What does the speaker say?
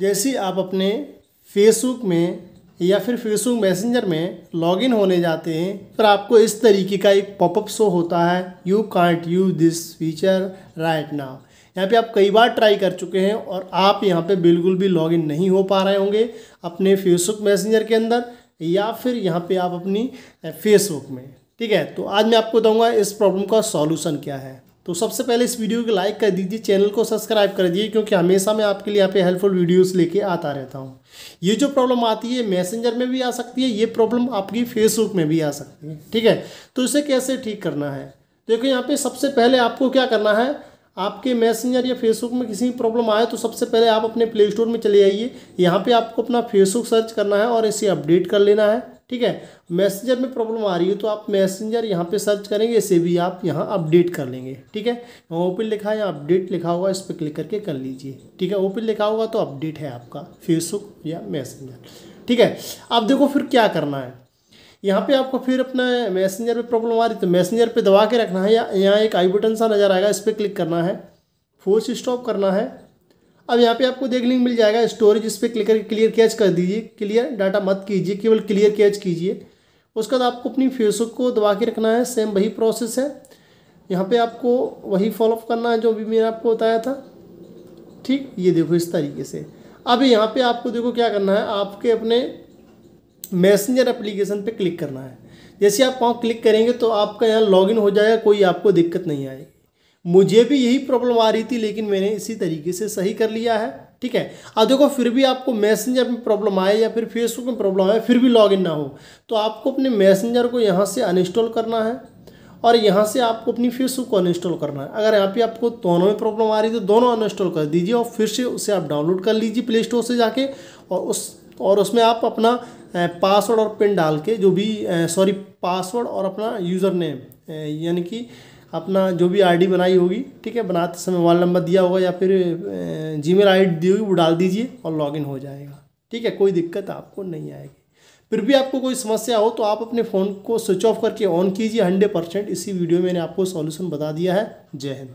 जैसे आप अपने फेसबुक में या फिर फेसबुक मैसेंजर में लॉगिन होने जाते हैं फिर आपको इस तरीके का एक पॉपअप शो होता है you can't use this feature right now यहाँ पे आप कई बार ट्राई कर चुके हैं और आप यहाँ पे बिल्कुल भी लॉगिन नहीं हो पा रहे होंगे अपने फेसबुक मैसेंजर के अंदर या फिर यहाँ पे आप अपनी फेसबुक में ठीक है तो आज मैं आपको बताऊँगा इस प्रॉब्लम का सॉल्यूशन क्या है तो सबसे पहले इस वीडियो को लाइक कर दीजिए चैनल को सब्सक्राइब कर दीजिए क्योंकि हमेशा मैं आपके लिए यहाँ पे हेल्पफुल वीडियोस लेके आता रहता हूँ ये जो प्रॉब्लम आती है मैसेंजर में भी आ सकती है ये प्रॉब्लम आपकी फेसबुक में भी आ सकती है ठीक है तो इसे कैसे ठीक करना है देखो यहाँ पर सबसे पहले आपको क्या करना है आपके मैसेंजर या फेसबुक में किसी प्रॉब्लम आए तो सबसे पहले आप अपने प्ले स्टोर में चले जाइए यहाँ पर आपको अपना फेसबुक सर्च करना है और इसे अपडेट कर लेना है ठीक है मैसेंजर में प्रॉब्लम आ रही है तो आप मैसेंजर यहाँ पे सर्च करेंगे इसे भी आप यहाँ अपडेट कर लेंगे ठीक है ओपन लिखा है यहाँ अपडेट लिखा होगा इस पर क्लिक करके कर लीजिए ठीक है ओपन लिखा होगा तो अपडेट है आपका फेसबुक या मैसेंजर ठीक है अब देखो फिर क्या करना है यहाँ पे आपको फिर अपना मैसेंजर पे प्रॉब्लम आ रही तो मैसेंजर पे दबा के रखना है या यहाँ एक आई बटन सा नज़र आएगा इस पर क्लिक करना है फोर्स स्टॉप करना है अब यहाँ पे आपको देख लिंक मिल जाएगा स्टोरेज इस पर क्लिक करके क्लियर कैच कर दीजिए क्लियर डाटा मत कीजिए केवल क्लियर कैच कीजिए उसके बाद आपको अपनी फेसबुक को दबा के रखना है सेम वही प्रोसेस है यहाँ पे आपको वही फॉलोअप करना है जो अभी मैंने आपको बताया था ठीक ये देखो इस तरीके से अब यहाँ पे आपको देखो क्या करना है आपके अपने मैसेंजर एप्लीकेशन पे क्लिक करना है जैसे आप वहाँ क्लिक करेंगे तो आपका यहाँ लॉगिन हो जाएगा कोई आपको दिक्कत नहीं आएगी मुझे भी यही प्रॉब्लम आ रही थी लेकिन मैंने इसी तरीके से सही कर लिया है ठीक है अब देखो फिर भी आपको मैसेंजर में प्रॉब्लम आए या फिर फेसबुक में प्रॉब्लम आए फिर भी लॉगिन ना हो तो आपको अपने मैसेंजर को यहाँ से अनइंस्टॉल करना है और यहाँ से आपको अपनी फेसबुक को अनइंस्टॉल करना है अगर यहाँ पे आपको दोनों में प्रॉब्लम आ रही है तो दोनों अनइंस्टॉल कर दीजिए और फिर से उसे आप डाउनलोड कर लीजिए प्ले स्टोर से जाके और उस और उसमें आप अपना पासवर्ड और पिन डाल के जो भी सॉरी पासवर्ड और अपना यूज़र नेम यानी कि अपना जो भी आईडी बनाई होगी ठीक है बनाते समय मोबाइल नंबर दिया होगा या फिर जी मेल आई दी होगी वो डाल दीजिए और लॉगिन हो जाएगा ठीक है कोई दिक्कत आपको नहीं आएगी फिर भी आपको कोई समस्या हो तो आप अपने फ़ोन को स्विच ऑफ करके ऑन कीजिए हंड्रेड परसेंट इसी वीडियो में मैंने आपको सॉल्यूशन बता दिया है जय हिंद